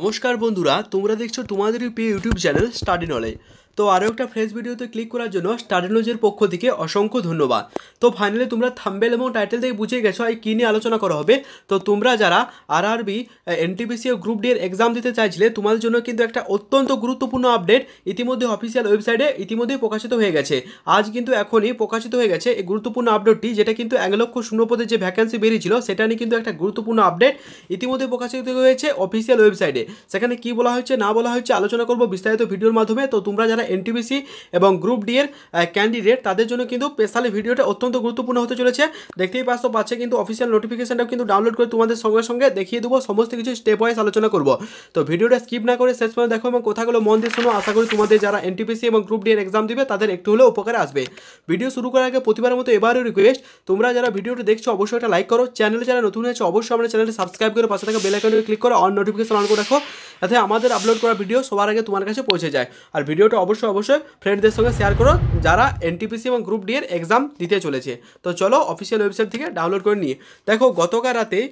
নমস্কার বন্ধুরা তোমরা দেখছো তোমাদের প্রিয় ইউটিউব চ্যানেল স্টাডি নলে তো আরও একটা ফ্রেশ ভিডিওতে ক্লিক করার জন্য স্টারেনোজের পক্ষ থেকে অসংখ্য ধন্যবাদ তো ফাইনালি তোমরা থাম্বেল এবং টাইটেল থেকে বুঝে গেছো এই কী নিয়ে আলোচনা করা হবে তো তোমরা যারা আর আরবি এনটিপিসি ও গ্রুপ ডি এর এক্সাম দিতে চাইছিলে তোমাদের জন্য কিন্তু একটা অত্যন্ত গুরুত্বপূর্ণ আপডেট ইতিমধ্যে অফিসিয়াল ওয়েবসাইটে ইতিমধ্যেই প্রকাশিত হয়ে গেছে আজ কিন্তু এখনই প্রকাশিত হয়ে গেছে এই গুরুত্বপূর্ণ আপডেটটি যেটা কিন্তু এক লক্ষ শূন্য যে ভ্যাকেন্সি বেরিয়েছিল সেটা নিয়ে কিন্তু একটা গুরুত্বপূর্ণ আপডেট ইতিমধ্যে প্রকাশিত হয়েছে অফিসিয়াল ওয়েবসাইটে সেখানে কি বলা হয়েছে না বলা হয়েছে আলোচনা করব বিস্তারিত ভিডিওর মাধ্যমে তো তোমরা যারা এনটিপিসি এবং গ্রুপ ডি এর ক্যান্ডিডেট তাদের জন্য কিন্তু স্পেশালি ভিডিওটা অত্যন্ত গুরুত্বপূর্ণ হতে চলেছে দেখতেই পাচ্ছ পাচ্ছে কিন্তু অফিসিয়াল নোটিফিকেশনটা কিন্তু ডাউনলোড করে তোমাদের সঙ্গে সঙ্গে দেখিয়ে দেবো সমস্ত কিছু স্টেপ ওয়াইজ আলোচনা করব তো ভিডিওটা স্কিপ না করে শেষ পর্যন্ত দেখো এবং কথাগুলো মন দিয়ে শোনো আশা করি তোমাদের যারা এনটিপিসি এবং গ্রুপ ডি এর এক্সাম দিবে তাদের একটু হলেও উপকারে আসবে ভিডিও শুরু করার আগে প্রতিবার মতো এবারও রিকোয়েস্ট তোমরা যারা ভিডিওটি দেখছো অবশ্যই একটা লাইক করো চ্যানেলে যারা নতুন হয়েছে অবশ্যই আমার চ্যানেলটি সাবস্ক্রাইব করে পাশে থাকা বেলাইকনটি ক্লিক করো অন নোটিফিকেশন অন করে রাখো যাতে আমাদের আপলোড করা ভিডিও সবার আগে তোমার কাছে পৌঁছে যায় আর ভিডিওটা অবশ্যই অবশ্যই ফ্রেন্ডদের সঙ্গে শেয়ার করো যারা এনটিপিসি এবং গ্রুপ ডি এর এক্সাম দিতে চলেছে তো চলো অফিসিয়াল ওয়েবসাইট থেকে ডাউনলোড করে নিয়ে দেখো গতকাল রাতেই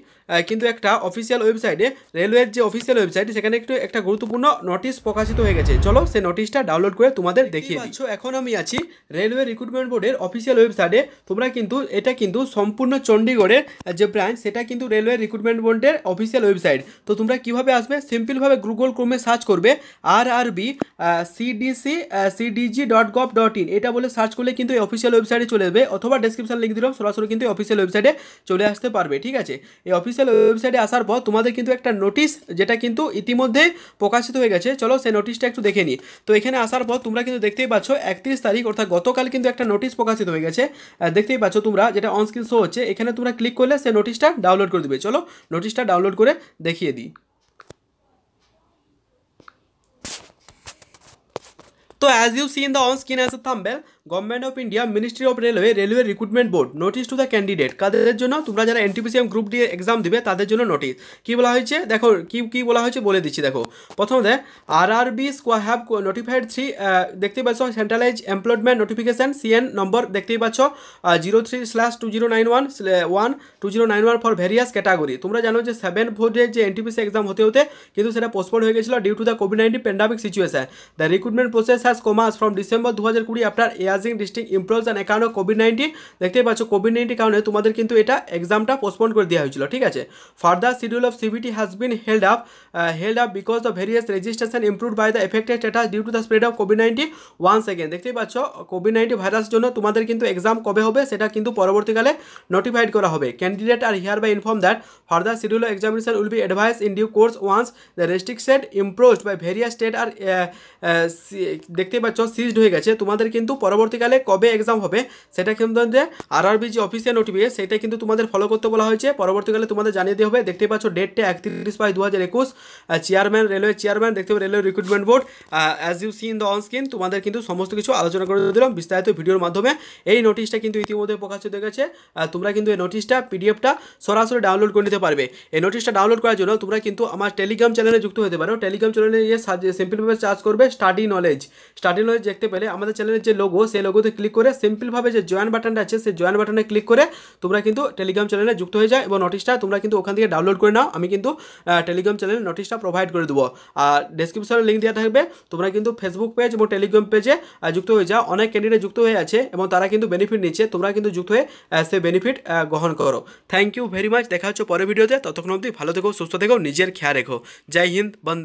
কিন্তু একটা অফিসিয়াল ওয়েবসাইটে রেলওয়ের যে অফিসিয়াল ওয়েবসাইট সেখানে একটু একটা গুরুত্বপূর্ণ নোটিশ প্রকাশিত হয়ে গেছে চলো সেই নোটিশটা ডাউনলোড করে তোমাদের দেখিয়ে দিচ্ছ এখন আমি আছি রেলওয়ে রিক্রুটমেন্ট বোর্ডের অফিসিয়াল ওয়েবসাইটে তোমরা কিন্তু এটা কিন্তু সম্পূর্ণ চণ্ডীগড়ের যে ব্রাঞ্চ সেটা কিন্তু রেলওয়ে রিক্রুটমেন্ট বোর্ডের অফিসিয়াল ওয়েবসাইট তো তোমরা কিভাবে আসবে সিম্পলভাবে তোমরা গুগল ক্রোমে সার্চ করবে R R B CDC CDG dot gov dot in এটা বলে সার্চ করলে কিন্তু এই অফিসিয়াল ওয়েবসাইটে চলে যাবে অথবা ডেসক্রিপশন লিখে দিলাম সরাসরি কিন্তু অফিসিয়াল ওয়েবসাইটে চলে আসতে পারবে ঠিক আছে এই অফিসিয়াল ওয়েবসাইটে আসার পর তোমাদের কিন্তু একটা নোটিশ যেটা কিন্তু ইতিমধ্যে প্রকাশিত হয়ে গেছে চলো সেই নোটিশটা একটু দেখে নিই তো এখানে আসার পর তোমরা কিন্তু দেখতেই পাচ্ছ একত্রিশ তারিখ অর্থাৎ গতকাল কিন্তু একটা নোটিশ প্রকাশিত হয়ে গেছে দেখতেই পাচ্ছ তোমরা যেটা অনস্ক্রিন শো হচ্ছে এখানে তোমরা ক্লিক করলে সেই নোটিশটা ডাউনলোড করে দেবে চলো নোটিশটা ডাউনলোড করে দেখিয়ে দিই So as you see in the on screen as a thumbnail, government of India ministry of railway railway recruitment board notice to the candidate কাদের জন্য তোমরা যারা এনটিপিসিএম গ্রুপ দিয়ে এক্সাম দিবে তাদের জন্য নোটিশ কি বলা হয়েছে দেখো কি কি বলা হয়েছে বলে দিচ্ছি দেখো প্রথমত R R B have notified three দেখতে পাচ্ছ centralise employment notification CN number দেখতেই পাচ্ছ zero three slash two zero nine one one two zero nine one for various category তোমরা জানো যে সেভেন ফোরের যে এনটিপিসি এক্সাম হতে হতে কিন্তু সেটা পোস্টপোন হয়ে গেছিলো due to the COVID nineteen pandemic situation the recruitment process has commenced from December দু হাজার কুড়ি after air Darjeeling district employees and account of COVID nineteen দেখতেই পাচ্ছ কোভিড নাইন্টিন কারণে তোমাদের কিন্তু এটা এক্সামটা পোস্টপন্ড করে দেওয়া হয়েছিল ঠিক আছে further schedule of CBT has been held up held up because the various registration improve by the affected status due to the spread of COVID nineteen one second দেখতেই পাচ্ছ কোভিড নাইন্টিন ভাইরাস জন্য তোমাদের কিন্তু exam কবে হবে সেটা কিন্তু পরবর্তীকালে নোটিফাইড করা হবে candidate are hereby inform that further schedule of examination will be advise in due course once the restriction improved by various state আর দেখতে পাচ্ছ সিজড হয়ে গেছে তোমাদের কিন্তু পরবর্তী পরবর্তীকালে কবে এক্সাম হবে সেটা কিন্তু যে আরআরবি যে অফিসিয়াল নোটিফিকেশন সেটা কিন্তু তোমাদের ফলো করতে বলা হয়েছে পরবর্তীকালে তোমাদের জানিয়ে দেওয়া হবে দেখতে পাচ্ছ ডেটটা একত্রিশ পাঁচ দু হাজার একুশ চেয়ারম্যান রেলওয়ে চেয়ারম্যান দেখতে পাবে railway recruitment board as you see in the on screen তোমাদের কিন্তু সমস্ত কিছু আলোচনা করে দিলাম বিস্তারিত ভিডিওর মাধ্যমে এই নোটিশটা কিন্তু ইতিমধ্যে প্রকাশিত হয়ে গেছে তোমরা কিন্তু এই নোটিশটা পিডিএফটা সরাসরি ডাউনলোড করে নিতে পারবে এই নোটিশটা ডাউনলোড করার জন্য তোমরা কিন্তু আমার টেলিগ্রাম চ্যানেলে যুক্ত হতে পারো টেলিগ্রাম চ্যানেলে গিয়ে সিম্পলভাবে চার্জ করবে স্টাডি নলেজ স্টাডি নলেজ দেখতে পেলে আমাদের চ্যানেলের যে লোগো সেই লোগোতে ক্লিক করে সিম্পলভাবে যে জয়েন বাটনটা আছে সেই জয়েন বাটনে ক্লিক করে তোমরা কিন্তু টেলিগ্রাম চ্যানেলে যুক্ত হয়ে যায় এবং নোটিশটা তোমরা কিন্তু ওখান থেকে ডাউনলোড করে নাও আমি কিন্তু টেলিগ্রাম চ্যানেলে নোটিশটা প্রোভাইড করে দেবো আর ডেসক্রিপশনে লিঙ্ক দেওয়া থাকবে তোমরা কিন্তু ফেসবুক পেজ এবং টেলিগ্রাম পেজে যুক্ত হয়ে যাও অনেক ক্যান্ডিডেট যুক্ত হয়ে আছে এবং তারা কিন্তু বেনিফিট নিচ্ছে তোমরা কিন্তু যুক্ত হয়ে সে বেনিফিট গ্রহণ করো থ্যাংক ইউ ভেরি মাচ দেখা হচ্ছে পরের ভিডিওতে ততক্ষণ অবধি ভালো থেকো সুস্থ থেকো নিজের খেয়াল রেখো জয় হিন্দ বন্দে